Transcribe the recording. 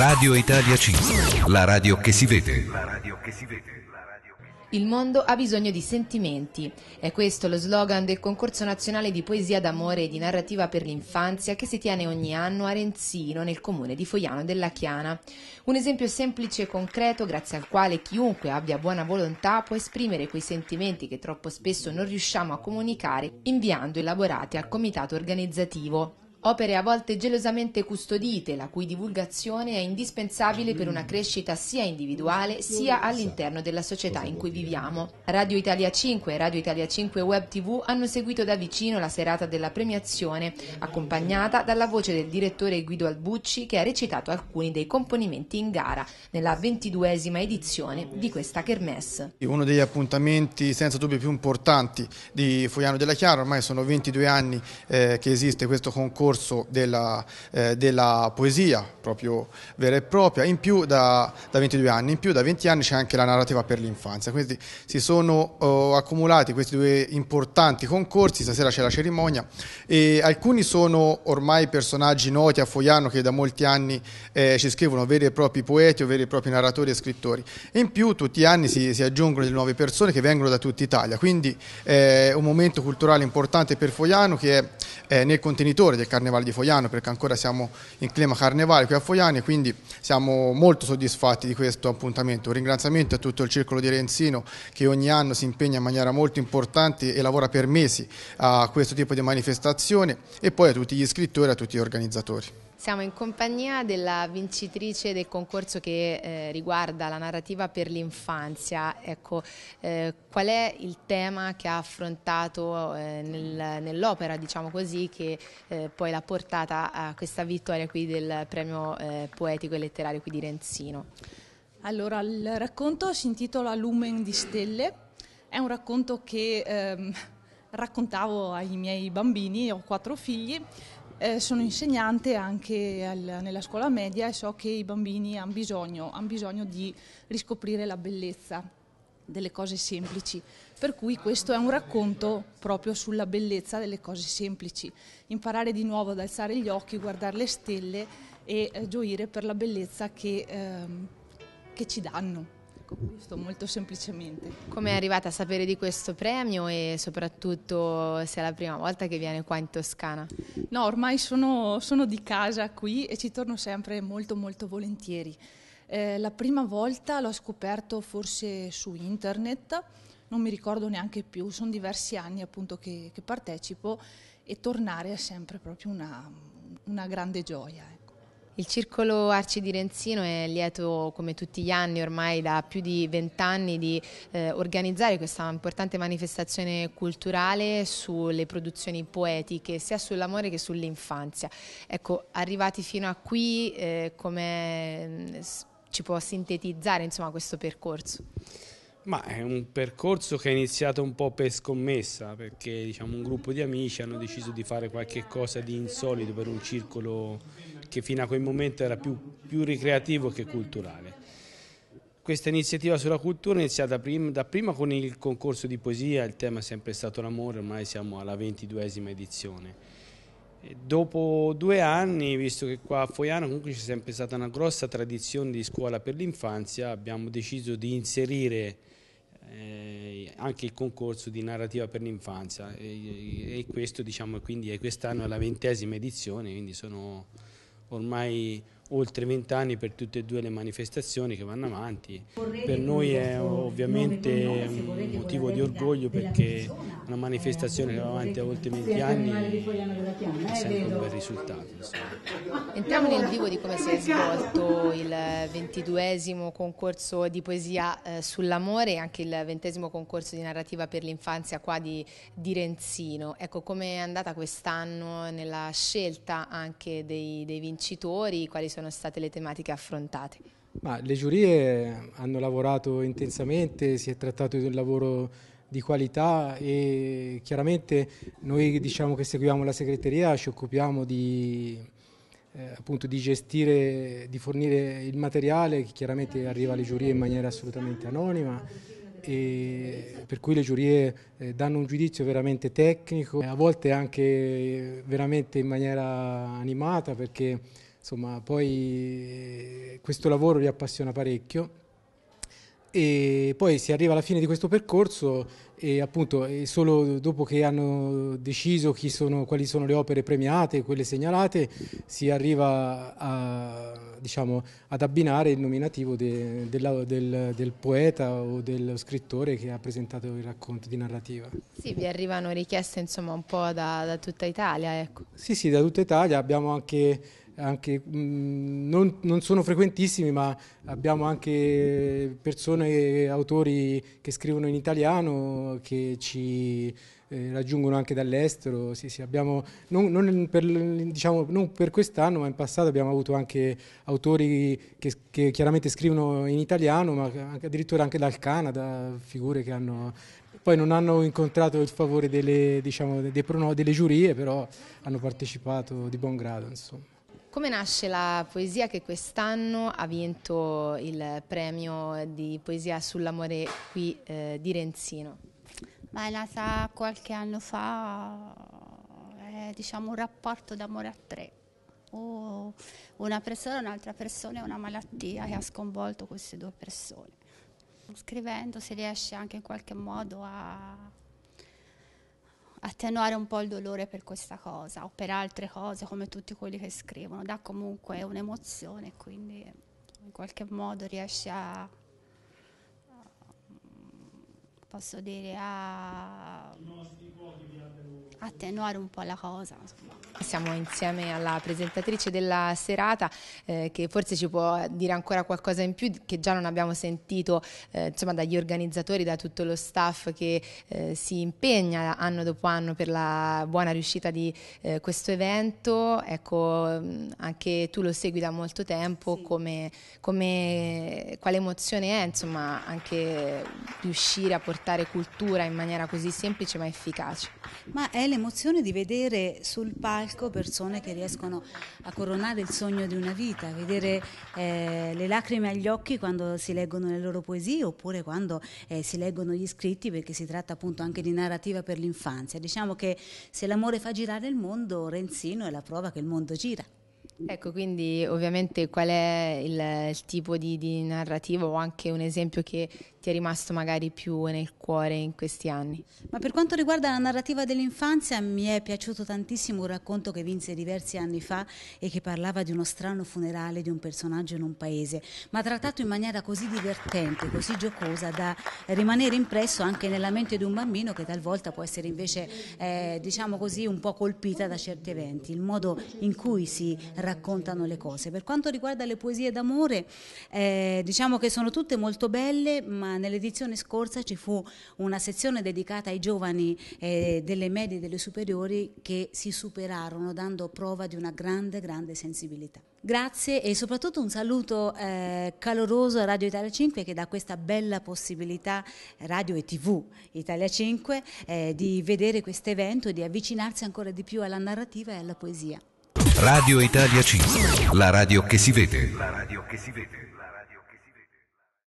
Radio Italia 5, la radio che si vede. Il mondo ha bisogno di sentimenti. È questo lo slogan del concorso nazionale di poesia d'amore e di narrativa per l'infanzia che si tiene ogni anno a Renzino, nel comune di Foiano della Chiana. Un esempio semplice e concreto grazie al quale chiunque abbia buona volontà può esprimere quei sentimenti che troppo spesso non riusciamo a comunicare inviando elaborati al comitato organizzativo opere a volte gelosamente custodite, la cui divulgazione è indispensabile per una crescita sia individuale sia all'interno della società in cui viviamo. Radio Italia 5 e Radio Italia 5 Web TV hanno seguito da vicino la serata della premiazione, accompagnata dalla voce del direttore Guido Albucci che ha recitato alcuni dei componimenti in gara nella ventiduesima edizione di questa kermesse. Uno degli appuntamenti senza dubbio più importanti di Foiano della Chiara, ormai sono 22 anni eh, che esiste questo concorso percorso della, eh, della, poesia proprio vera e propria, in più da, da, 22 anni, in più da 20 anni c'è anche la narrativa per l'infanzia, quindi si sono eh, accumulati questi due importanti concorsi, stasera c'è la cerimonia e alcuni sono ormai personaggi noti a Foiano che da molti anni eh, ci scrivono veri e propri poeti o veri e propri narratori e scrittori, e in più tutti gli anni si, si aggiungono delle nuove persone che vengono da tutta Italia, quindi è eh, un momento culturale importante per Foiano che è eh, nel contenitore del carcere Carnevale di Foiano perché ancora siamo in clima carnevale qui a Foiano e quindi siamo molto soddisfatti di questo appuntamento. Un ringraziamento a tutto il circolo di Renzino che ogni anno si impegna in maniera molto importante e lavora per mesi a questo tipo di manifestazione e poi a tutti gli scrittori e a tutti gli organizzatori. Siamo in compagnia della vincitrice del concorso che eh, riguarda la narrativa per l'infanzia. Ecco, eh, qual è il tema che ha affrontato eh, nel, nell'opera, diciamo così, che eh, poi l'ha portata a questa vittoria qui del premio eh, poetico e letterario qui di Renzino? Allora, il racconto si intitola Lumen di stelle. È un racconto che... Ehm raccontavo ai miei bambini, ho quattro figli, eh, sono insegnante anche al, nella scuola media e so che i bambini hanno bisogno, han bisogno di riscoprire la bellezza delle cose semplici, per cui questo è un racconto proprio sulla bellezza delle cose semplici, imparare di nuovo ad alzare gli occhi, guardare le stelle e eh, gioire per la bellezza che, ehm, che ci danno. Ecco, questo molto semplicemente. Come è arrivata a sapere di questo premio e soprattutto se è la prima volta che viene qua in Toscana? No, ormai sono, sono di casa qui e ci torno sempre molto molto volentieri. Eh, la prima volta l'ho scoperto forse su internet, non mi ricordo neanche più, sono diversi anni appunto che, che partecipo e tornare è sempre proprio una, una grande gioia. Eh. Il Circolo Arci di Renzino è lieto, come tutti gli anni ormai da più di vent'anni, di eh, organizzare questa importante manifestazione culturale sulle produzioni poetiche, sia sull'amore che sull'infanzia. Ecco, arrivati fino a qui, eh, come mm, ci può sintetizzare insomma, questo percorso? Ma è un percorso che è iniziato un po' per scommessa, perché diciamo, un gruppo di amici hanno deciso di fare qualche cosa di insolito per un circolo che fino a quel momento era più, più ricreativo che culturale. Questa iniziativa sulla cultura è iniziata prima, da prima con il concorso di poesia, il tema è sempre stato l'amore, ormai siamo alla ventiduesima edizione. E dopo due anni, visto che qua a Foiano comunque c'è sempre stata una grossa tradizione di scuola per l'infanzia, abbiamo deciso di inserire eh, anche il concorso di narrativa per l'infanzia e, e questo diciamo quindi quest'anno è la ventesima edizione, quindi sono ormai oltre 20 anni per tutte e due le manifestazioni che vanno avanti. Per noi è ovviamente un motivo di orgoglio perché una manifestazione eh, che va avanti a oltre 20 anni è eh, sempre un bel risultato. Insomma. Entriamo nel vivo di come si è svolto il ventiduesimo concorso di poesia eh, sull'amore e anche il ventesimo concorso di narrativa per l'infanzia qua di, di Renzino. Ecco, come è andata quest'anno nella scelta anche dei, dei vincitori, quali sono sono state le tematiche affrontate? Ma le giurie hanno lavorato intensamente, si è trattato di un lavoro di qualità e chiaramente noi diciamo che seguiamo la segreteria, ci occupiamo di, eh, appunto di gestire, di fornire il materiale che chiaramente arriva alle giurie in maniera assolutamente anonima per cui le giurie eh, danno un giudizio veramente tecnico, a volte anche veramente in maniera animata perché Insomma, poi eh, questo lavoro li appassiona parecchio e poi si arriva alla fine di questo percorso e appunto solo dopo che hanno deciso sono, quali sono le opere premiate, quelle segnalate, si arriva a, diciamo, ad abbinare il nominativo de, del, del, del, poeta o del scrittore che ha presentato il racconto di narrativa. Sì, vi arrivano richieste insomma un po' da, da tutta Italia. Ecco. Sì, sì, da tutta Italia. Abbiamo anche anche, mm, non, non, sono frequentissimi, ma abbiamo anche persone, autori che scrivono in italiano, che ci eh, raggiungono anche dall'estero. Sì, sì, abbiamo, non, non, per, diciamo, non, per, quest'anno, ma in passato abbiamo avuto anche autori che, che chiaramente scrivono in italiano, ma anche, addirittura anche dal Canada, figure che hanno poi non hanno incontrato il favore delle, diciamo, delle, delle giurie, però hanno partecipato di buon grado. Insomma. Come nasce la poesia che quest'anno ha vinto il premio di poesia sull'amore qui eh, di Renzino? Ma è nata qualche anno fa, è eh, diciamo un rapporto d'amore a tre. O una persona, un'altra persona e una malattia che ha sconvolto queste due persone. Scrivendo si riesce anche in qualche modo a attenuare un po' il dolore per questa cosa o per altre cose come tutti quelli che scrivono, dà comunque un'emozione, quindi in qualche modo riesce a, posso dire, a... I nostri cuori di attenuare un po' la cosa. Siamo insieme alla presentatrice della serata eh, che forse ci può dire ancora qualcosa in più che già non abbiamo sentito eh, insomma, dagli organizzatori, da tutto lo staff che eh, si impegna anno dopo anno per la buona riuscita di eh, questo evento. Ecco, mm, anche tu lo segui da molto tempo, sì. come, come, quale emozione è insomma, anche riuscire a portare cultura in maniera così semplice ma efficace? Ma è l'emozione di vedere sul palco persone che riescono a coronare il sogno di una vita, vedere eh, le lacrime agli occhi quando si leggono le loro poesie oppure quando eh, si leggono gli scritti perché si tratta appunto anche di narrativa per l'infanzia. Diciamo che se l'amore fa girare il mondo, Renzino è la prova che il mondo gira. Ecco, quindi ovviamente qual è il, il tipo di, di narrativa o anche un esempio che ti è rimasto magari più nel cuore in questi anni. Ma per quanto riguarda la narrativa dell'infanzia, mi è piaciuto tantissimo un racconto che vinse diversi anni fa e che parlava di uno strano funerale di un personaggio in un paese, ma trattato in maniera così divertente, così giocosa da rimanere impresso anche nella mente di un bambino che talvolta può essere invece, eh, diciamo così, un po' colpita da certi eventi, il modo in cui si raccontano le cose. Per quanto riguarda le poesie d'amore, eh, diciamo che sono tutte molto belle, ma nell'edizione scorsa ci fu una sezione dedicata ai giovani eh, delle medie e delle superiori che si superarono dando prova di una grande, grande sensibilità. Grazie e soprattutto un saluto eh, caloroso a Radio Italia 5 che dà questa bella possibilità, radio e tv Italia 5, eh, di vedere questo evento e di avvicinarsi ancora di più alla narrativa e alla poesia. Radio Italia 5, la radio che si vede. La radio che si vede.